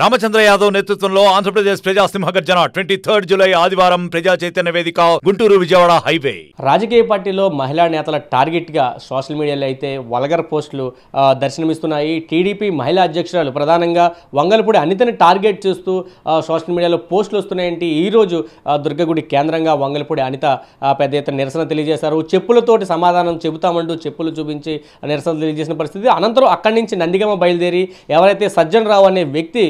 రామచంద్ర యాదవ్ నేతృత్వంలో ఆంధ్రప్రదేశ్ ప్రజాసింహ గర్జన twenty third July ఆదివారం ప్రజా చైతన్య వేదిక గుంటూరు విజయవాడ హైవే రాజకీయ పార్టీలో మహిళా నేతల టార్గెట్గా సోషల్ మీడియాలో అయితే వలగర్ పోస్టులు దర్శనమిస్తున్నాయి టీడీపీ మహిళా అధ్యక్షురాలు ప్రధానంగా వంగలపూడి అనితని టార్గెట్ చేస్తూ సోషల్ మీడియాలో పోస్టులు వస్తున్నాయంటే ఈరోజు దుర్గగుడి కేంద్రంగా వంగలపూడి అనిత పెద్ద ఎత్తున నిరసన తెలియజేశారు చెప్పులతోటి సమాధానం చెబుతామంటూ చెప్పులు చూపించి నిరసన తెలియజేసిన పరిస్థితి అనంతరం అక్కడి నుంచి నందిగమ్మ బయలుదేరి ఎవరైతే సజ్జన్ రావు అనే వ్యక్తి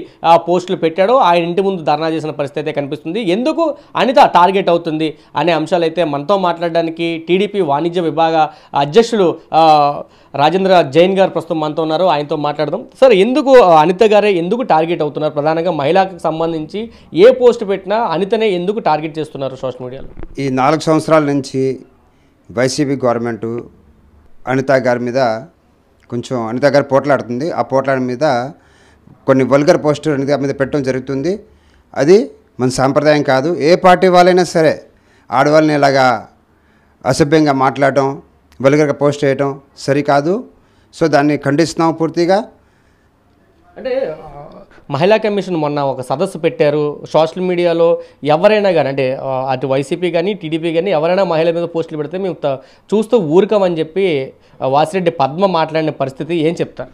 పోస్టులు పెట్టాడో ఆయన ఇంటి ముందు ధర్నా చేసిన పరిస్థితి అయితే కనిపిస్తుంది ఎందుకు అనిత టార్గెట్ అవుతుంది అనే అంశాలు అయితే మనతో మాట్లాడడానికి టీడీపీ వాణిజ్య విభాగ అధ్యక్షులు రాజేంద్ర జైన్ గారు ప్రస్తుతం మనతో ఉన్నారు ఆయనతో మాట్లాడదాం సార్ ఎందుకు అనిత గారే ఎందుకు టార్గెట్ అవుతున్నారు ప్రధానంగా మహిళకు సంబంధించి ఏ పోస్ట్ పెట్టినా అనితనే ఎందుకు టార్గెట్ చేస్తున్నారు సోషల్ మీడియాలో ఈ నాలుగు సంవత్సరాల నుంచి వైసీపీ గవర్నమెంటు అనిత గారి మీద కొంచెం అనిత గారు పోట్లాడుతుంది ఆ పోట్లాడి మీద కొన్ని వల్గర్ పోస్టర్ అనేది ఆ మీద పెట్టడం జరుగుతుంది అది మన సాంప్రదాయం కాదు ఏ పార్టీ వాళ్ళైనా సరే ఆడవాళ్ళని ఇలాగా అసభ్యంగా మాట్లాడటం వల్గర్గా పోస్ట్ చేయటం సరికాదు సో దాన్ని ఖండిస్తున్నాం పూర్తిగా అంటే మహిళా కమిషన్ మొన్న ఒక సదస్సు పెట్టారు సోషల్ మీడియాలో ఎవరైనా కానీ అంటే అటు వైసీపీ కానీ టీడీపీ కానీ ఎవరైనా మహిళ మీద పోస్టులు పెడితే మేము చూస్తూ ఊరుకోమని చెప్పి వాసిరెడ్డి పద్మ మాట్లాడిన పరిస్థితి ఏం చెప్తారు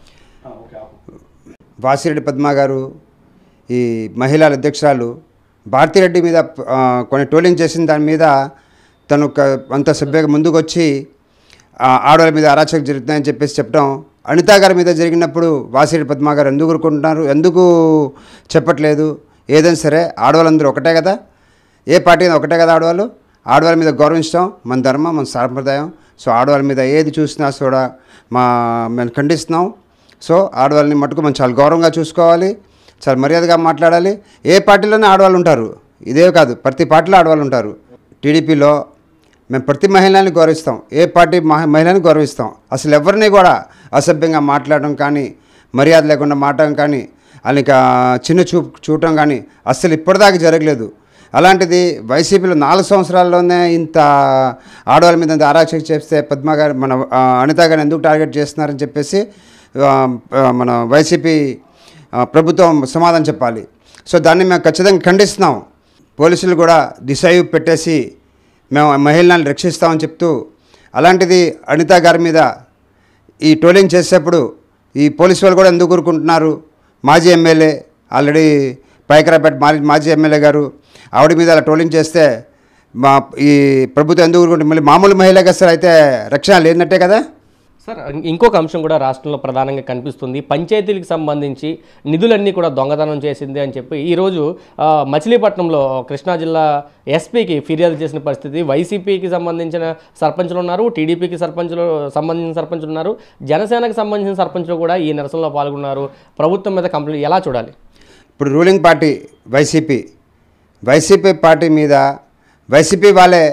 వాసిరెడ్డి పద్మ గారు ఈ మహిళల అధ్యక్షురాలు భారతిరెడ్డి మీద కొన్ని ట్రోలింగ్ చేసిన దాని మీద తను అంత సభ్యగా ముందుకు వచ్చి ఆడవాళ్ళ మీద అరాచకం జరుగుతున్నాయని చెప్పేసి చెప్పడం అనితా గారి మీద జరిగినప్పుడు వాసిరెడ్డి పద్మ గారు ఎందుకు ఊరుకుంటున్నారు ఎందుకు చెప్పట్లేదు ఏదైనా సరే ఆడవాళ్ళందరూ ఒకటే కదా ఏ పార్టీ ఒకటే కదా ఆడవాళ్ళు ఆడవాళ్ళ మీద గౌరవించడం మన ధర్మం మన సాంప్రదాయం సో ఆడవాళ్ళ మీద ఏది చూసినా కూడా మా మేము ఖండిస్తున్నాం సో ఆడవాళ్ళని మటుకు మనం చాలా గౌరవంగా చూసుకోవాలి చాలా మర్యాదగా మాట్లాడాలి ఏ పార్టీలోనే ఆడవాళ్ళు ఉంటారు ఇదే కాదు ప్రతి పార్టీలో ఆడవాళ్ళు ఉంటారు టీడీపీలో మేము ప్రతి మహిళని గౌరవిస్తాం ఏ పార్టీ మహిళని గౌరవిస్తాం అసలు ఎవరిని కూడా అసభ్యంగా మాట్లాడడం కానీ మర్యాద లేకుండా మాట్లాడం కానీ అనేక చిన్న చూ చూడటం కానీ అస్సలు ఇప్పటిదాకా జరగలేదు అలాంటిది వైసీపీలో నాలుగు సంవత్సరాల్లోనే ఇంత ఆడవాళ్ళ మీద అరాక్షక చేస్తే పద్మ గారు మన అనిత గారిని ఎందుకు టార్గెట్ చేస్తున్నారని చెప్పేసి మన వైసీపీ ప్రభుత్వం సమాధానం చెప్పాలి సో దాన్ని మేము ఖచ్చితంగా ఖండిస్తున్నాం పోలీసులు కూడా దిశయు పెట్టేసి మేము మహిళలను రక్షిస్తామని చెప్తూ అలాంటిది అనిత గారి మీద ఈ టోలింగ్ చేసేప్పుడు ఈ పోలీసు వాళ్ళు కూడా ఎందుకు ఊరుకుంటున్నారు మాజీ ఎమ్మెల్యే ఆల్రెడీ పైకరాపేట మాజీ ఎమ్మెల్యే గారు ఆవిడ మీద అలా టోలింగ్ చేస్తే మా ఈ ప్రభుత్వం ఎందుకు ఊరుకుంటుంది మళ్ళీ మామూలు మహిళగా అయితే రక్షణ లేనట్టే కదా సార్ ఇంకొక అంశం కూడా రాష్ట్రంలో ప్రధానంగా కనిపిస్తుంది పంచాయతీలకు సంబంధించి నిధులన్నీ కూడా దొంగతనం చేసింది అని చెప్పి ఈరోజు మచిలీపట్నంలో కృష్ణా జిల్లా ఎస్పీకి ఫిర్యాదు చేసిన పరిస్థితి వైసీపీకి సంబంధించిన సర్పంచులు ఉన్నారు టీడీపీకి సర్పంచులు సంబంధించిన సర్పంచులు ఉన్నారు జనసేనకు సంబంధించిన సర్పంచులు కూడా ఈ నిరసనలో పాల్గొన్నారు ప్రభుత్వం మీద కంప్లైంట్ ఎలా చూడాలి ఇప్పుడు ruling party YCP YCP party మీద వైసీపీ వాళ్ళే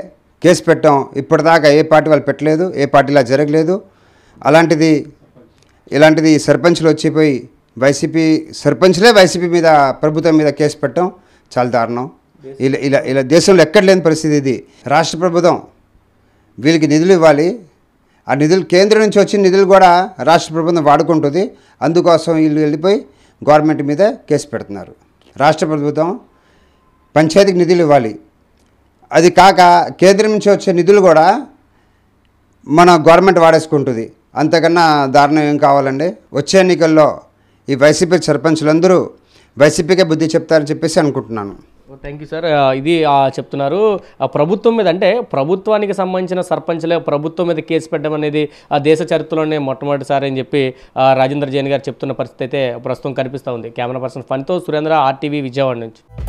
కేసు పెట్టాం ఇప్పటిదాకా ఏ పార్టీ వాళ్ళు పెట్టలేదు ఏ పార్టీలా జరగలేదు అలాంటిది ఇలాంటిది సర్పంచ్లు వచ్చిపోయి వైసీపీ సర్పంచ్లే వైసీపీ మీద ప్రభుత్వం మీద కేసు పెట్టడం చాలా దారుణం ఇలా ఇలా ఇలా దేశంలో ఎక్కడ లేని పరిస్థితి ఇది రాష్ట్ర ప్రభుత్వం వీళ్ళకి నిధులు ఇవ్వాలి ఆ నిధులు కేంద్రం నుంచి వచ్చిన నిధులు కూడా రాష్ట్ర ప్రభుత్వం వాడుకుంటుంది అందుకోసం వీళ్ళు వెళ్ళిపోయి గవర్నమెంట్ మీద కేసు పెడుతున్నారు రాష్ట్ర ప్రభుత్వం పంచాయతీకి నిధులు ఇవ్వాలి అది కాక కేంద్రం నుంచి వచ్చే నిధులు కూడా మన గవర్నమెంట్ వాడేసుకుంటుంది అంతకన్నా దారుణం ఏం కావాలండి వచ్చే ఎన్నికల్లో ఈ వైసీపీ సర్పంచులందరూ వైసీపీకే బుద్ధి చెప్తారని చెప్పేసి అనుకుంటున్నాను థ్యాంక్ యూ సార్ ఇది చెప్తున్నారు ప్రభుత్వం మీద అంటే ప్రభుత్వానికి సంబంధించిన సర్పంచ్లే ప్రభుత్వం మీద కేసు పెట్టడం అనేది ఆ దేశ చరిత్రలోనే మొట్టమొదటిసారి అని చెప్పి రాజేంద్ర జైన్ గారు చెప్తున్న పరిస్థితి అయితే ప్రస్తుతం కనిపిస్తూ ఉంది కెమెరా పర్సన్ ఫన్తో సురేంద్ర ఆర్టీవీ విజయవాడ నుంచి